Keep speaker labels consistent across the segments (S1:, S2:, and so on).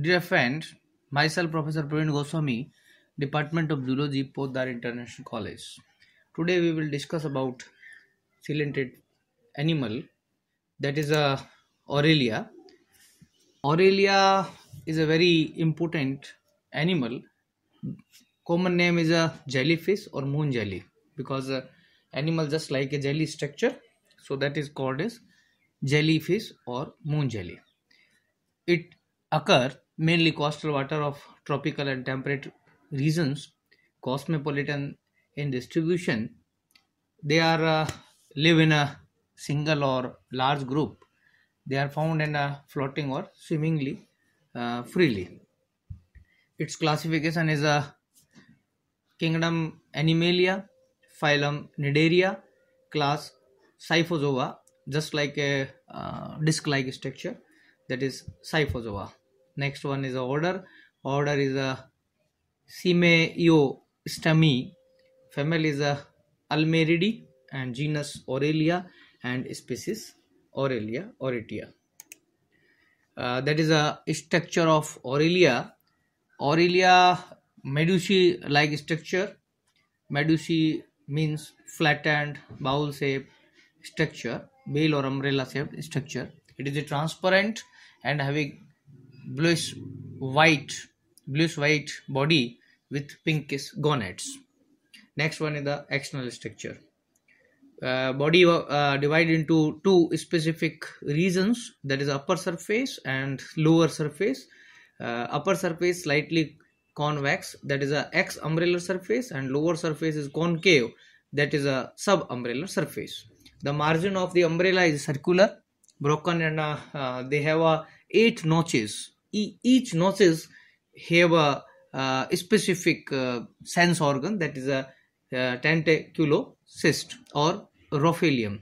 S1: Dear friend, myself Professor Praveen Goswami, Department of Zoology, Poddar International College. Today we will discuss about ciliated animal that is a uh, Aurelia. Aurelia is a very important animal. Common name is a jellyfish or moon jelly because uh, animal just like a jelly structure so that is called as jellyfish or moon jelly it occur mainly coastal water of tropical and temperate regions, cosmopolitan in distribution. They are uh, live in a single or large group. They are found in a floating or swimmingly uh, freely. Its classification is a uh, kingdom Animalia, phylum Nidaria, class Cyphozoa, just like a uh, disc-like structure that is Cyphozoa next one is order order is a Simeiostomy family is a Almeridae and genus Aurelia and species Aurelia auretia uh, that is a structure of Aurelia Aurelia medusae like structure medusae means flattened bowl shape structure bell or umbrella shaped structure it is a transparent and having bluish white bluish white body with pinkish gonads next one is the external structure uh, body uh, divided into two specific regions that is upper surface and lower surface uh, upper surface slightly convex that is a x umbrella surface and lower surface is concave that is a sub umbrella surface the margin of the umbrella is circular broken and uh, uh, they have a eight notches. E- each notches have a, uh, specific uh, sense organ that is a uh, tentaculo cyst or rophelium.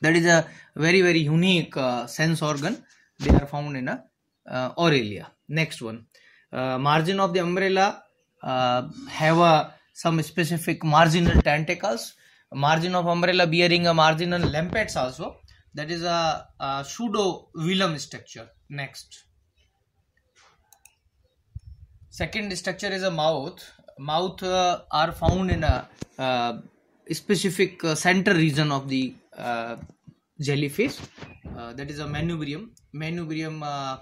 S1: That is a very very unique uh, sense organ. They are found in a uh, aurelia. Next one, margin of the umbrella have a some specific marginal tentacles. Margin of umbrella bearing a marginal lampets also that is a, a pseudo velum structure next second structure is a mouth mouth uh, are found in a uh, specific uh, center region of the uh, jellyfish uh, that is a manubrium manubrium uh,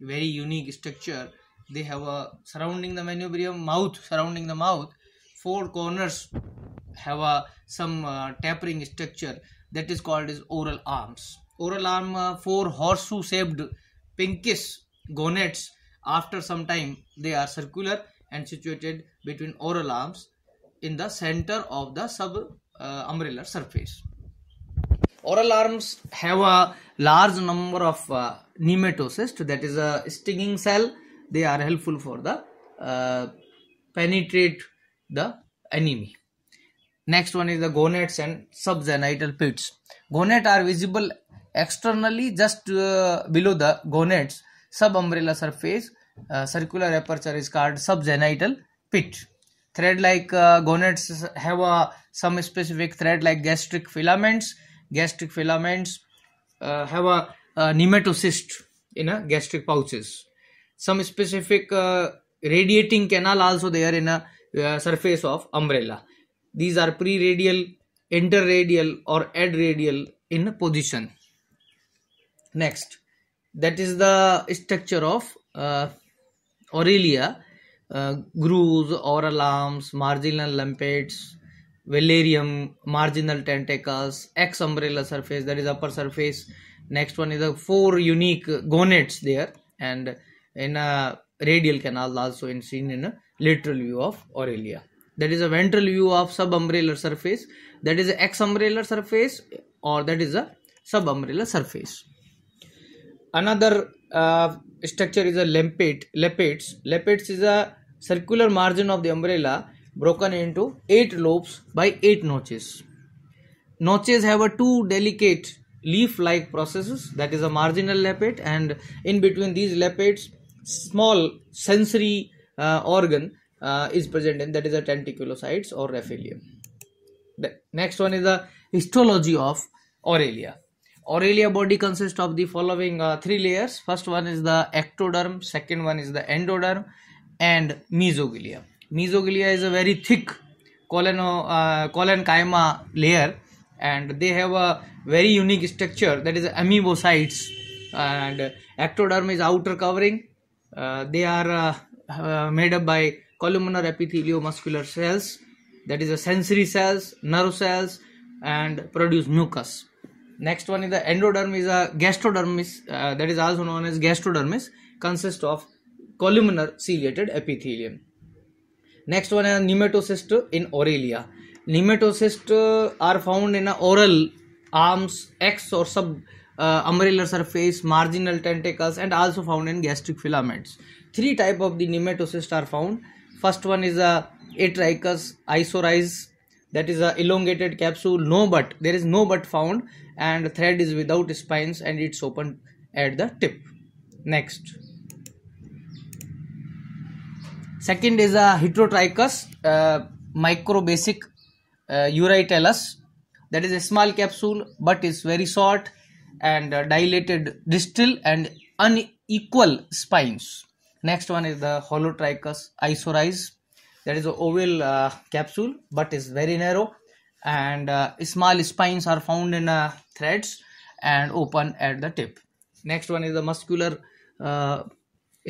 S1: very unique structure they have a surrounding the manubrium mouth surrounding the mouth four corners have a some tapering structure that is called as oral arms. Oral arm uh, four horseshoe shaped pinkish gonads. after some time they are circular and situated between oral arms in the center of the sub uh, surface. Oral arms have a large number of uh, nematocysts that is a stinging cell. They are helpful for the uh, penetrate the enemy. Next one is the gonads and subgenital pits. Gonads are visible externally just uh, below the gonads. Subumbrella surface, uh, circular aperture is called subgenital pit. Thread like uh, gonads have a, uh, some specific thread like gastric filaments. Gastric filaments uh, have uh, a, a nematocyst in a gastric pouches. Some specific radiating canal also there in a surface of umbrella these are pre-radial, interradial or adradial in position. Next, that is the structure of uh, aurelia, uh, grooves, arms, marginal lampets, valarium, marginal tentacles, X umbrella surface, that is upper surface. Next one is the four unique gonads there and in a radial canal also in seen in a lateral view of aurelia that is a ventral view of subumbrellar surface that is x surface or that is a subumbrellar surface another uh, structure is a lampet lappets lappets is a circular margin of the umbrella broken into eight lobes by eight notches notches have a two delicate leaf like processes that is a marginal lappet and in between these lappets small sensory uh, organ uh, is present and that is the tentaculocytes or raphelium. The next one is the histology of Aurelia. Aurelia body consists of the following uh, three layers. First one is the ectoderm, second one is the endoderm and mesoglia. Mesoglia is a very thick uh, colon, uh, layer and they have a very unique structure that is amoebocytes and ectoderm is outer covering. Uh, they are uh, uh, made up by columnar epitheliomuscular cells that is the sensory cells nerve cells and produce mucus next one is the endoderm is a uh, gastrodermis uh, that is also known as gastrodermis consists of columnar ciliated epithelium next one is uh, nematocyst in aurelia nematocyst uh, are found in a oral arms x or sub uh, umbrellar surface marginal tentacles and also found in gastric filaments three type of the nematocyst are found first one is a atrichus isorize that is a elongated capsule no but there is no but found and thread is without spines and it's open at the tip next second is a heterotrichus uh, microbasic uh, ureitellus that is a small capsule but is very short and uh, dilated distal and unequal spines next one is the holotrichus isorize. that is an oval uh, capsule but is very narrow and uh, small spines are found in uh, threads and open at the tip next one is the muscular uh,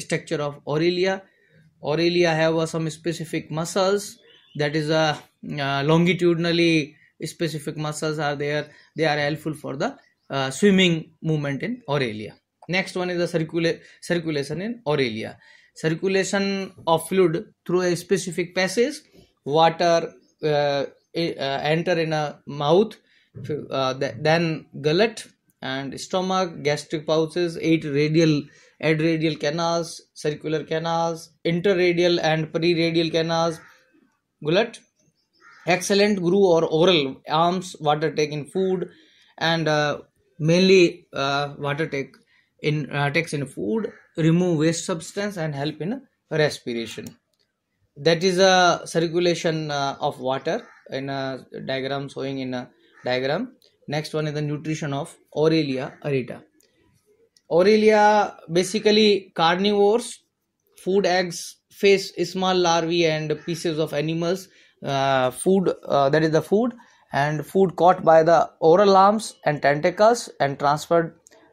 S1: structure of aurelia aurelia have uh, some specific muscles that is a uh, longitudinally specific muscles are there they are helpful for the swimming movement in aurelia Next one is the circula- circulation in aurelia. Circulation of fluid through a specific passage. Water uh, uh enter in a mouth, uh, then gullet and stomach, gastric pouches, eight radial adradial canals, circular canals, interradial and periradial canals, gullet. Excellent grew or oral arms, water take in food, and uh, mainly uh, water take in uh, takes in food remove waste substance and help in respiration that is a circulation uh, of water in a diagram showing in a diagram next one is the nutrition of aurelia arita aurelia basically carnivores food eggs fish small larvae and pieces of animals uh, food uh, that is the food and food caught by the oral arms and tentacles and transferred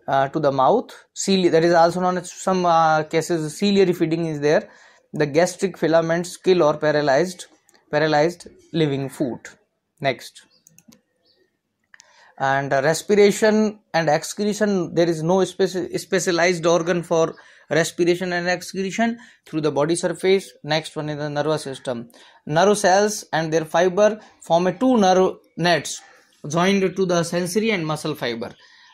S1: uh, to the mouth Cilia, that is also known as some uh, cases ciliary feeding is there the gastric filaments kill or paralyzed paralyzed living food next and uh, respiration and excretion there is no speci- specialized organ for respiration and excretion through the body surface next one is the nervous system nerve cells and their fiber form a two nerve nets joined to the sensory and muscle fiber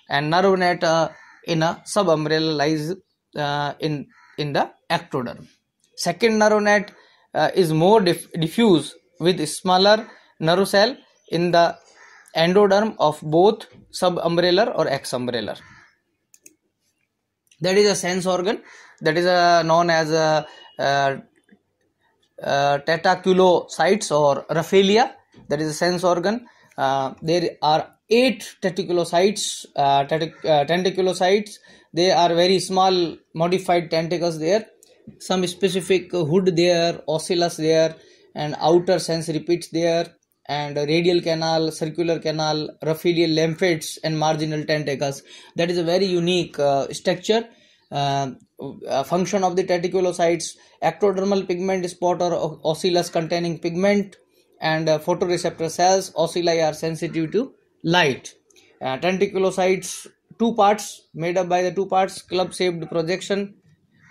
S1: and nerve net uh, in a subumbrella lies uh, in in the ectoderm second nerve net uh, is more diffuse with smaller nerve cell in the endoderm of both subumbrellar or exumbrellar that is a sense organ that is a, uh, known as a, uh, a, uh, tetaculocytes or raphelia that is a sense organ uh, there are eight tentaculocytes uh, uh tentaculocytes they are very small modified tentacles there some specific hood there oscillus there and outer sensory pits there and radial canal circular canal raphidial lymphatics and marginal tentacles that is a very unique uh, structure uh, function of the tentaculocytes ectodermal pigment spot or oscillus containing pigment and uh, photoreceptor cells ocelli are sensitive to light uh, tentaculocytes two parts made up by the two parts club shaped projection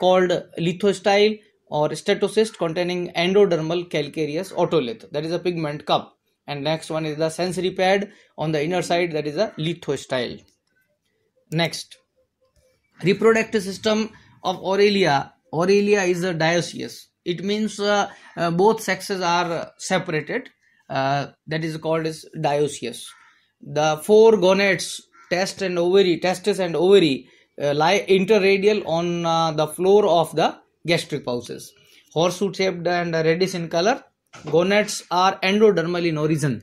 S1: called lithostyle or stetocyst containing endodermal calcareous otolith that is a pigment cup and next one is the sensory pad on the inner side that is a lithostyle next reproductive system of aurelia aurelia is a dioecious it means uh, uh, both sexes are separated uh, that is called as dioecious the four gonads test and ovary testes and ovary uh, lie interradial on uh, the floor of the gastric pouches horseshoe shaped and reddish in color gonads are endodermal in origin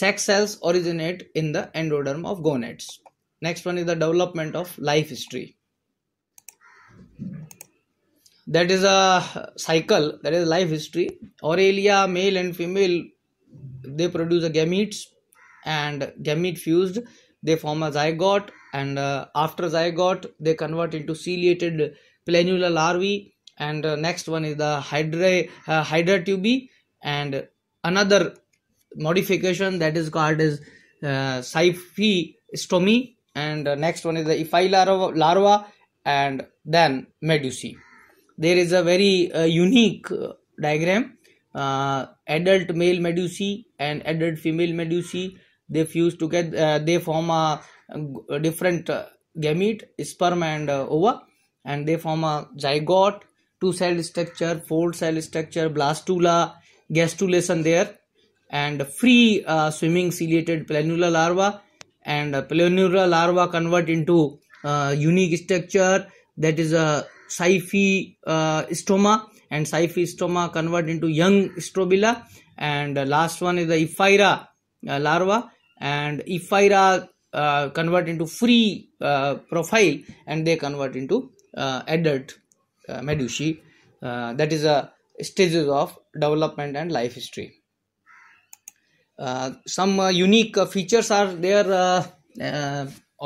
S1: sex cells originate in the endoderm of gonads next one is the development of life history that is a cycle that is life history aurelia male and female they produce a gametes and gamete fused they form a zygote and uh, after zygote they convert into ciliated planular larvae and uh, next one is the hydra uh, hydra tubi and another modification that is called as uh, cyphistomy and uh, next one is the iphylarva larva and then medusae there is a very uh, unique uh, diagram uh, adult male medusae and adult female medusae they fuse together uh, they form a, a different gamete sperm and ova and they form a zygote two cell structure four cell structure blastula gastrulation there and free uh, swimming ciliated planula larva and planula larva convert into uh, unique structure that is a Siphi uh, stoma and Siphi stoma convert into young strobila and uh, last one is the Ephira uh, larva and Ephira uh, convert into free uh, profile and they convert into uh, adult medusae that is a stages of development and life history some unique features are there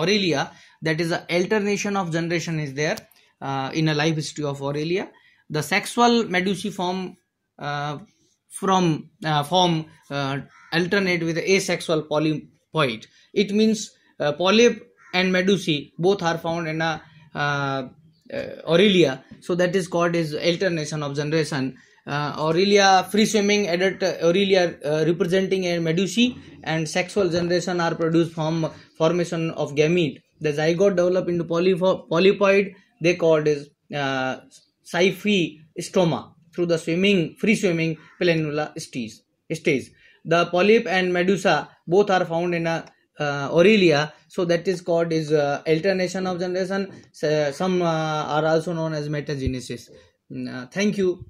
S1: aurelia that is the alternation of generation is there uh, in a life history of Aurelia. The sexual medusiform uh, from uh, form uh, alternate with asexual polypoid. It means uh, polyp and medusae both are found in a uh, Aurelia. So that is called as alternation of generation. Aurelia free swimming adult Aurelia representing a medusae and sexual generation are produced from formation of gamete. The zygote develop into polypoid they called is uh, siphy stoma through the swimming free swimming planula stage. The polyp and medusa both are found in a uh, uh, aurelia so that is called is uh, alternation of generation uh, some uh, are also known as metagenesis mm, uh, thank you